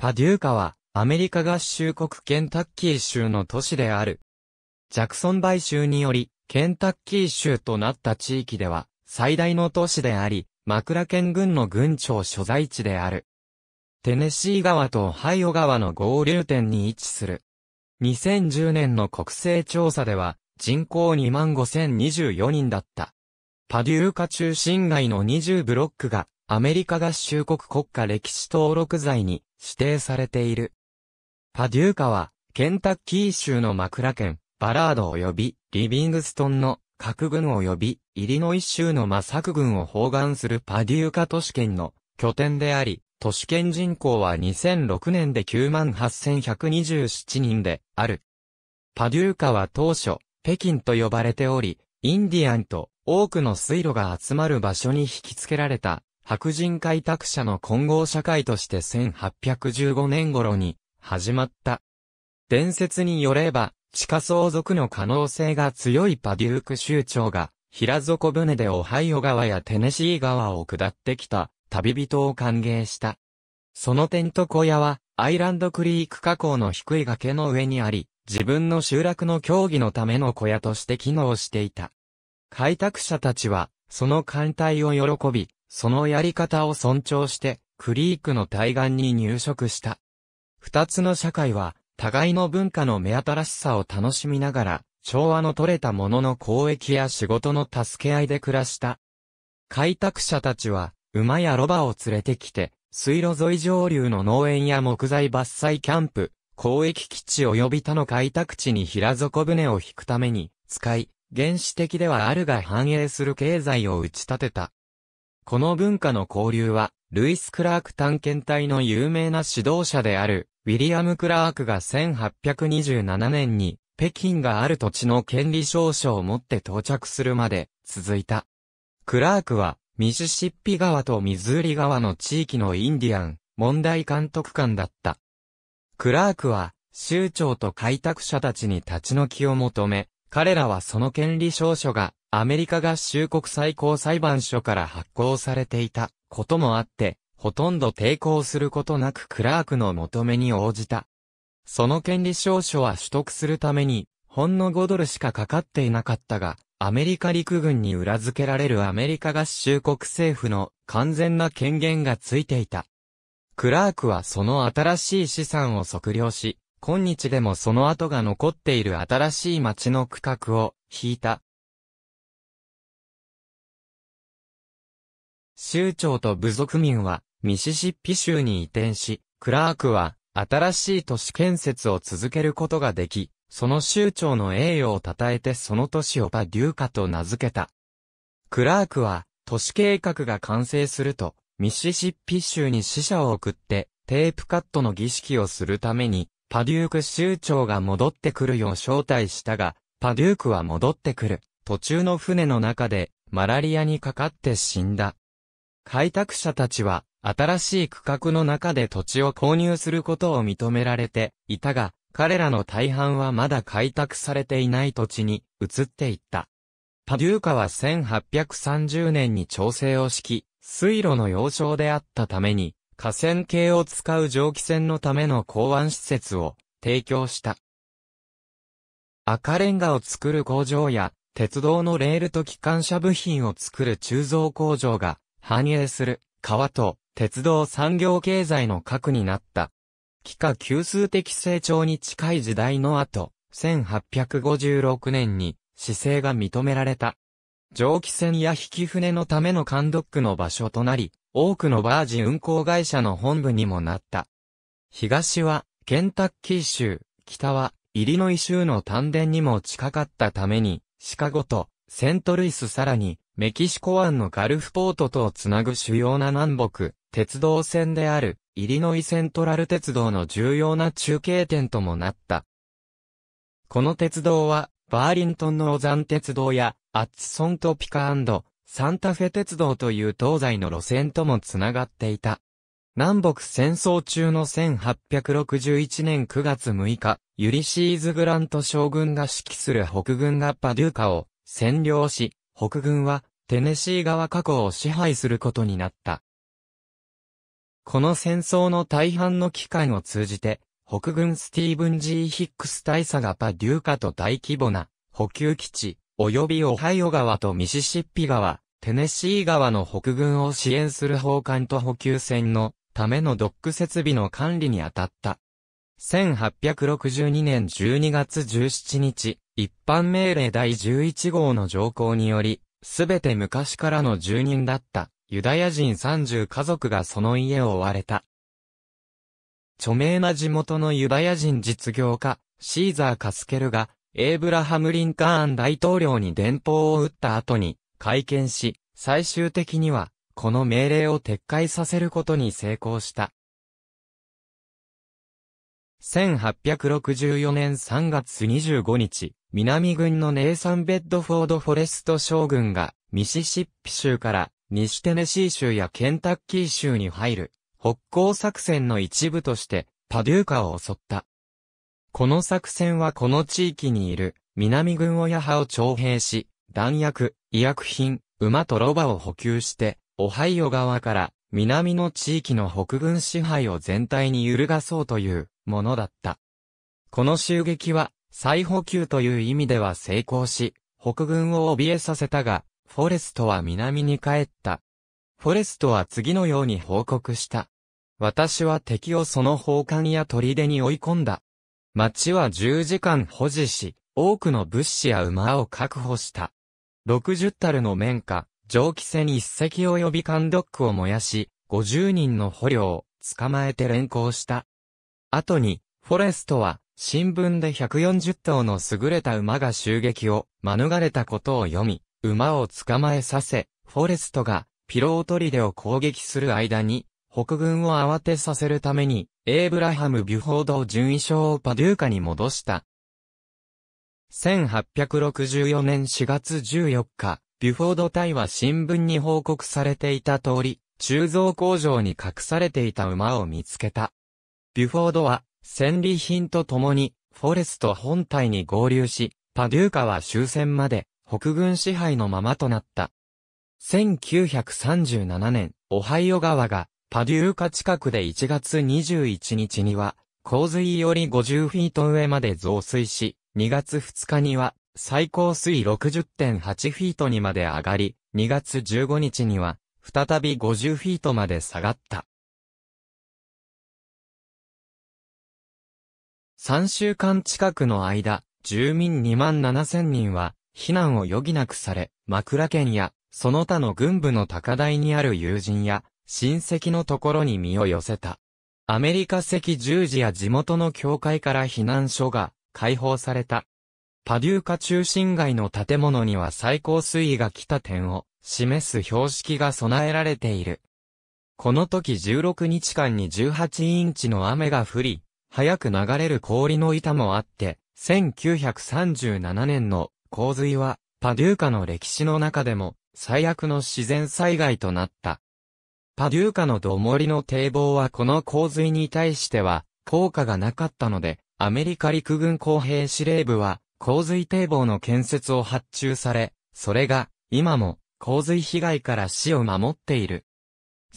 パデューカは、アメリカ合衆国ケンタッキー州の都市である。ジャクソン買収により、ケンタッキー州となった地域では、最大の都市であり、マクラケン軍の軍庁所在地である。テネシー川とオハイオ川の合流点に位置する。2010年の国勢調査では、人口2万5024人だった。パデューカ中心街の20ブロックがアメリカ合衆国国家歴史登録財に指定されている。パデューカは、ケンタッキー州のマクラ県、バラード及びリビングストンの核軍及びイリノイ州のマサク軍を包含するパデューカ都市圏の拠点であり、都市圏人口は2006年で98,127人である。パデューカは当初、北京と呼ばれており、インディアンと多くの水路が集まる場所に引き付けられた白人開拓者の混合社会として1815年頃に始まった。伝説によれば、地下相続の可能性が強いパデューク州長が、平底船でオハイオ川やテネシー川を下ってきた旅人を歓迎した。その点と小屋は、アイランドクリーク河口の低い崖の上にあり、自分の集落の協議のための小屋として機能していた。開拓者たちは、その艦隊を喜び、そのやり方を尊重して、クリークの対岸に入植した。二つの社会は、互いの文化の目新しさを楽しみながら、調和の取れたものの交易や仕事の助け合いで暮らした。開拓者たちは、馬やロバを連れてきて、水路沿い上流の農園や木材伐採キャンプ、交易基地及び他の開拓地に平底船を引くために、使い、原始的ではあるが繁栄する経済を打ち立てた。この文化の交流は、ルイス・クラーク探検隊の有名な指導者である、ウィリアム・クラークが1827年に、北京がある土地の権利証書を持って到着するまで、続いた。クラークは、ミシシッピ川とミズーリ川の地域のインディアン、問題監督官だった。クラークは、州長と開拓者たちに立ち退きを求め、彼らはその権利証書がアメリカ合衆国最高裁判所から発行されていたこともあって、ほとんど抵抗することなくクラークの求めに応じた。その権利証書は取得するために、ほんの5ドルしかかかっていなかったが、アメリカ陸軍に裏付けられるアメリカ合衆国政府の完全な権限がついていた。クラークはその新しい資産を測量し、今日でもその跡が残っている新しい町の区画を引いた州長と部族民は、ミシシッピ州に移転し、クラークは、新しい都市建設を続けることができ、その州長の栄誉を称えてその都市をパデューカと名付けた。クラークは、都市計画が完成すると、ミシシッピ州に死者を送って、テープカットの儀式をするために、パデューク州長が戻ってくるよう招待したが、パデュークは戻ってくる。途中の船の中で、マラリアにかかって死んだ。開拓者たちは、新しい区画の中で土地を購入することを認められていたが、彼らの大半はまだ開拓されていない土地に移っていった。パデューカは1830年に調整を敷き、水路の要衝であったために、河川系を使う蒸気船のための港湾施設を提供した。赤レンガを作る工場や、鉄道のレールと機関車部品を作る鋳造工場が繁栄する、川と、鉄道産業経済の核になった。幾何急数的成長に近い時代の後、1856年に、姿勢が認められた。蒸気船や引き船のための監督の場所となり、多くのバージ運行会社の本部にもなった。東は、ケンタッキー州、北は、イリノイ州の丹田にも近かったために、シカゴと、セントルイスさらに、メキシコ湾のガルフポートとをつなぐ主要な南北、鉄道線である、イリノイセントラル鉄道の重要な中継点ともなった。この鉄道は、バーリントンのオザン鉄道や、アッツソントピカサンタフェ鉄道という東西の路線ともつながっていた。南北戦争中の1861年9月6日、ユリシーズ・グラント将軍が指揮する北軍がパデューカを占領し、北軍はテネシー川河口を支配することになった。この戦争の大半の期間を通じて、北軍スティーブン・ジー・ヒックス大佐がパデューカと大規模な補給基地、及びオハイオ川とミシシッピ川、テネシー川の北軍を支援する砲艦と補給船のためのドック設備の管理に当たった。1862年12月17日、一般命令第11号の条項により、すべて昔からの住人だったユダヤ人30家族がその家を追われた。著名な地元のユダヤ人実業家、シーザー・カスケルが、エイブラハム・リンカーン大統領に電報を打った後に、会見し、最終的には、この命令を撤回させることに成功した。1864年3月25日、南軍のネイサン・ベッドフォード・フォレスト将軍が、ミシシッピ州から西テネシー州やケンタッキー州に入る、北港作戦の一部として、パデューカを襲った。この作戦はこの地域にいる、南軍親派を徴兵し、弾薬、医薬品、馬とロバを補給して、オハイオ側から南の地域の北軍支配を全体に揺るがそうというものだった。この襲撃は再補給という意味では成功し、北軍を怯えさせたが、フォレストは南に帰った。フォレストは次のように報告した。私は敵をその砲艦や砦に追い込んだ。町は10時間保持し、多くの物資や馬を確保した。60タルの綿花、蒸気船一隻及び艦ドックを燃やし、50人の捕虜を捕まえて連行した。後に、フォレストは、新聞で140頭の優れた馬が襲撃を免れたことを読み、馬を捕まえさせ、フォレストがピロートリデを攻撃する間に、北軍を慌てさせるために、エイブラハム・ビュフォードを順位賞をパデューカに戻した。1864年4月14日、ビュフォード隊は新聞に報告されていた通り、鋳造工場に隠されていた馬を見つけた。ビュフォードは、戦利品とともに、フォレスト本体に合流し、パデューカは終戦まで、北軍支配のままとなった。1937年、オハイオ川が、パデューカ近くで1月21日には、洪水より50フィート上まで増水し、2月2日には、最高水60.8フィートにまで上がり、2月15日には、再び50フィートまで下がった。3週間近くの間、住民2万7千人は、避難を余儀なくされ、枕県や、その他の軍部の高台にある友人や、親戚のところに身を寄せた。アメリカ赤十字や地元の教会から避難所が解放された。パデューカ中心街の建物には最高水位が来た点を示す標識が備えられている。この時16日間に18インチの雨が降り、早く流れる氷の板もあって、1937年の洪水は、パデューカの歴史の中でも、最悪の自然災害となった。パデューカのど森りの堤防はこの洪水に対しては、効果がなかったので、アメリカ陸軍工兵司令部は、洪水堤防の建設を発注され、それが、今も、洪水被害から死を守っている。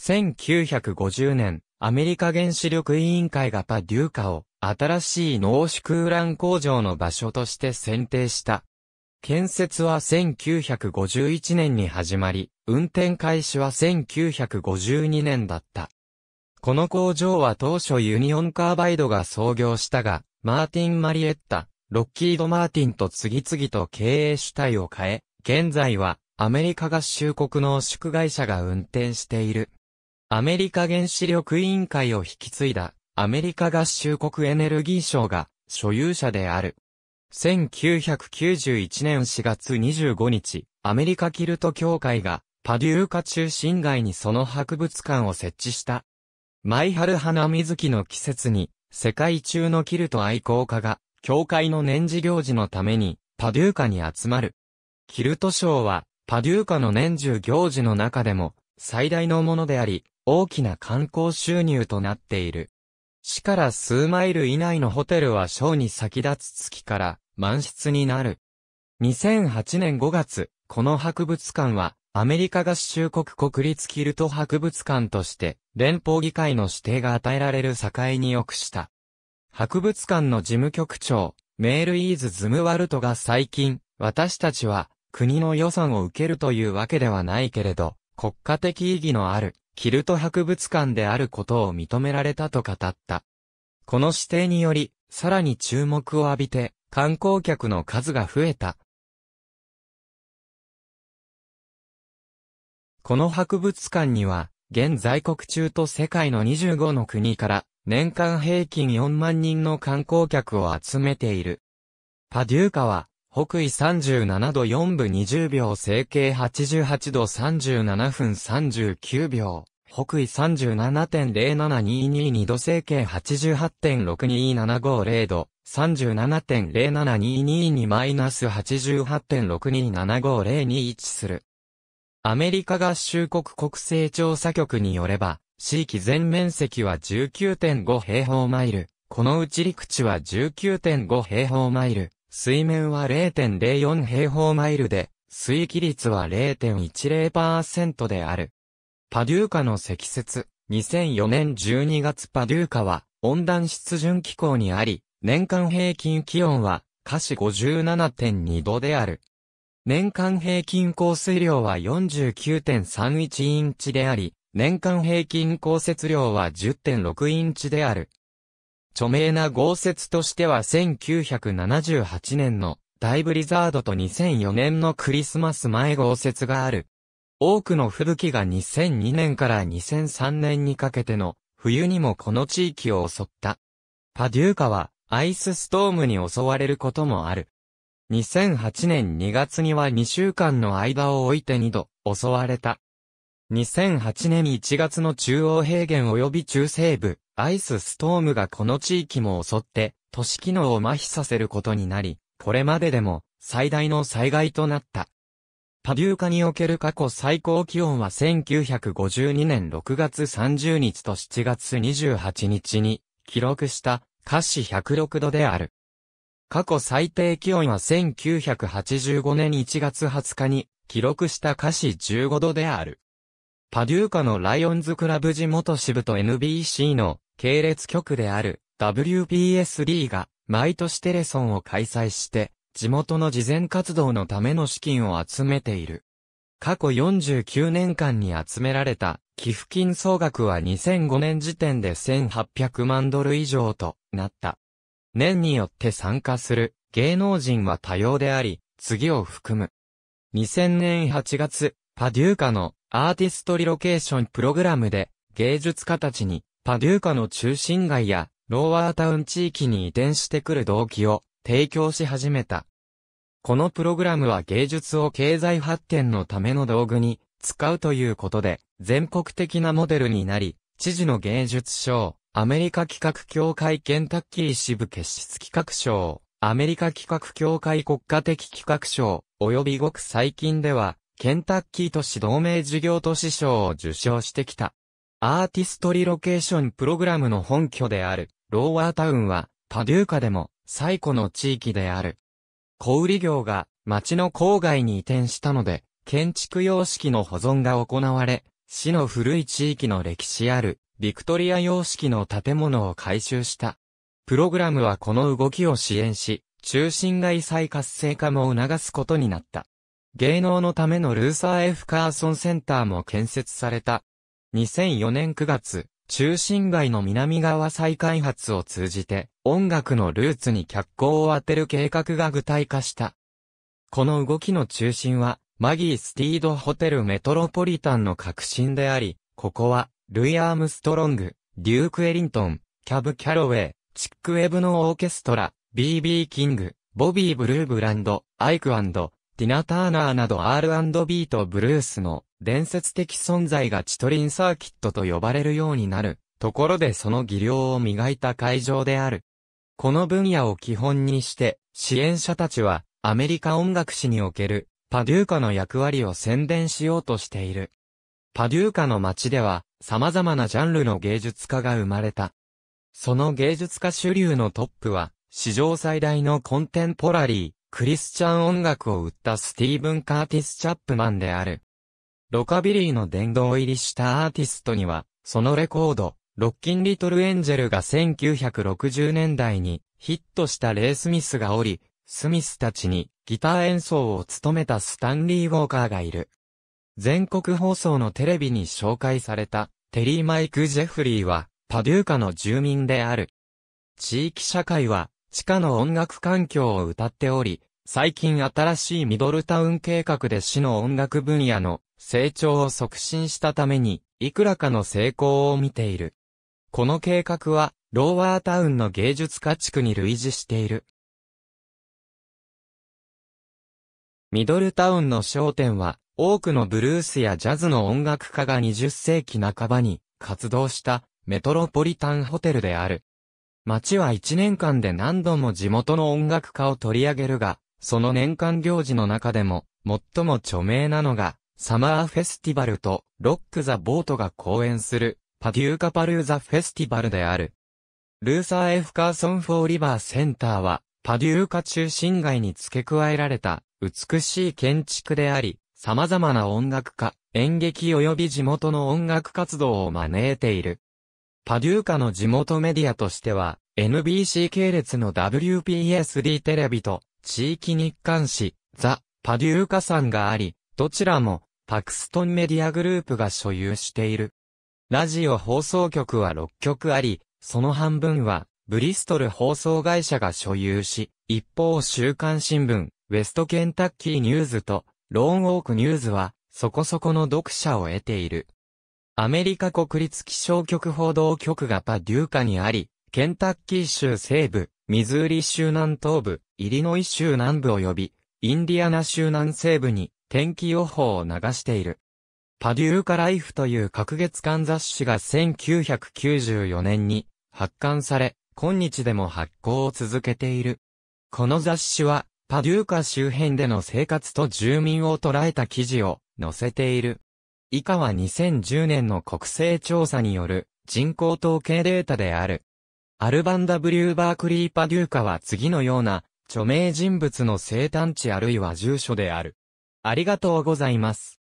1950年、アメリカ原子力委員会がパデューカを新しい濃縮ウラン工場の場所として選定した。建設は1951年に始まり、運転開始は1952年だった。この工場は当初ユニオンカーバイドが創業したが、マーティン・マリエッタ、ロッキード・マーティンと次々と経営主体を変え、現在はアメリカ合衆国の縮会社が運転している。アメリカ原子力委員会を引き継いだアメリカ合衆国エネルギー省が所有者である。1991年4月25日、アメリカキルト協会がパデューカ中心街にその博物館を設置した。マイハナ・花水木の季節に世界中のキルト愛好家が協会の年次行事のためにパデューカに集まる。キルト賞はパデューカの年中行事の中でも最大のものであり、大きな観光収入となっている。市から数マイル以内のホテルはショーに先立つ月から満室になる。2008年5月、この博物館はアメリカ合衆国国立キルト博物館として連邦議会の指定が与えられる境にくした。博物館の事務局長、メールイーズ・ズムワルトが最近、私たちは国の予算を受けるというわけではないけれど、国家的意義のあるキルト博物館であることを認められたと語った。この指定により、さらに注目を浴びて、観光客の数が増えた。この博物館には、現在国中と世界の25の国から年間平均4万人の観光客を集めている。パデューカは北緯37度4分20秒、西形88度37分39秒、北緯37.07222度、西形88.62750度、37.07222-88.62750に位置する。アメリカ合衆国国勢調査局によれば、地域全面積は19.5平方マイル、このうち陸地は19.5平方マイル、水面は0.04平方マイルで、水域率は0.10%である。パデューカの積雪、2004年12月パデューカは温暖湿潤気候にあり、年間平均気温は華氏57.2度である。年間平均降水量は49.31インチであり、年間平均降雪量は10.6インチである。著名な豪雪としては1978年の大ブリザードと2004年のクリスマス前豪雪がある。多くの吹雪が2002年から2003年にかけての冬にもこの地域を襲った。パデューカはアイスストームに襲われることもある。2008年2月には2週間の間を置いて2度襲われた。2008年1月の中央平原及び中西部、アイスストームがこの地域も襲って、都市機能を麻痺させることになり、これまででも最大の災害となった。パデューカにおける過去最高気温は1952年6月30日と7月28日に記録した華氏106度である。過去最低気温は1985年1月20日に記録した華氏15度である。パデューカのライオンズクラブ地元支部と NBC の系列局である WPSD が毎年テレソンを開催して地元の慈善活動のための資金を集めている。過去49年間に集められた寄付金総額は2005年時点で1800万ドル以上となった。年によって参加する芸能人は多様であり、次を含む。2000年8月、パデューカのアーティストリロケーションプログラムで芸術家たちにパデューカの中心街やローワータウン地域に移転してくる動機を提供し始めた。このプログラムは芸術を経済発展のための道具に使うということで全国的なモデルになり、知事の芸術賞、アメリカ企画協会ケンタッキー支部結出企画賞、アメリカ企画協会国家的企画賞、及びごく最近ではケンタッキー都市同盟事業都市賞を受賞してきた。アーティストリロケーションプログラムの本拠である、ローワータウンは、パデューカでも、最古の地域である。小売業が、町の郊外に移転したので、建築様式の保存が行われ、市の古い地域の歴史ある、ビクトリア様式の建物を改修した。プログラムはこの動きを支援し、中心街再活性化も促すことになった。芸能のためのルーサー・ F・ カーソンセンターも建設された。2004年9月、中心街の南側再開発を通じて、音楽のルーツに脚光を当てる計画が具体化した。この動きの中心は、マギー・スティード・ホテル・メトロポリタンの革新であり、ここは、ルイ・アームストロング、デューク・エリントン、キャブ・キャロウェイ、チック・ウェブのオーケストラ、BB・ キング、ボビー・ブルーブランド、アイクディナ・ターナーなど R&B とブルースの伝説的存在がチトリンサーキットと呼ばれるようになるところでその技量を磨いた会場である。この分野を基本にして支援者たちはアメリカ音楽史におけるパデューカの役割を宣伝しようとしている。パデューカの街では様々なジャンルの芸術家が生まれた。その芸術家主流のトップは史上最大のコンテンポラリー、クリスチャン音楽を売ったスティーブン・カーティス・チャップマンである。ロカビリーの殿堂入りしたアーティストには、そのレコード、ロッキン・リトル・エンジェルが1960年代にヒットしたレイ・スミスがおり、スミスたちにギター演奏を務めたスタンリー・ウォーカーがいる。全国放送のテレビに紹介されたテリー・マイク・ジェフリーはパデューカの住民である。地域社会は地下の音楽環境を歌っており、最近新しいミドルタウン計画で市の音楽分野の成長を促進したために、いくらかの成功を見ている。この計画は、ローワータウンの芸術家地区に類似している。ミドルタウンの商店は、多くのブルースやジャズの音楽家が20世紀半ばに活動したメトロポリタンホテルである。町は一年間で何度も地元の音楽家を取り上げるが、その年間行事の中でも、最も著名なのが、サマーフェスティバルと、ロックザ・ボートが公演する、パデューカパルーザ・フェスティバルである。ルーサー・ F・ カーソン・フォー・リバー・センターは、パデューカ中心街に付け加えられた、美しい建築であり、様々な音楽家、演劇及び地元の音楽活動を招いている。パデューカの地元メディアとしては、NBC 系列の WPSD テレビと、地域日刊誌、ザ・パデューカさんがあり、どちらも、パクストンメディアグループが所有している。ラジオ放送局は6局あり、その半分は、ブリストル放送会社が所有し、一方週刊新聞、ウェストケンタッキーニューズと、ローンウォークニューズは、そこそこの読者を得ている。アメリカ国立気象局報道局がパデューカにあり、ケンタッキー州西部、ミズーリ州南東部、イリノイ州南部及び、インディアナ州南西部に天気予報を流している。パデューカライフという隔月間雑誌が1994年に発刊され、今日でも発行を続けている。この雑誌は、パデューカ周辺での生活と住民を捉えた記事を載せている。以下は2010年の国勢調査による人口統計データである。アルバンブリュー・バークリーパデューカは次のような著名人物の生誕地あるいは住所である。ありがとうございます。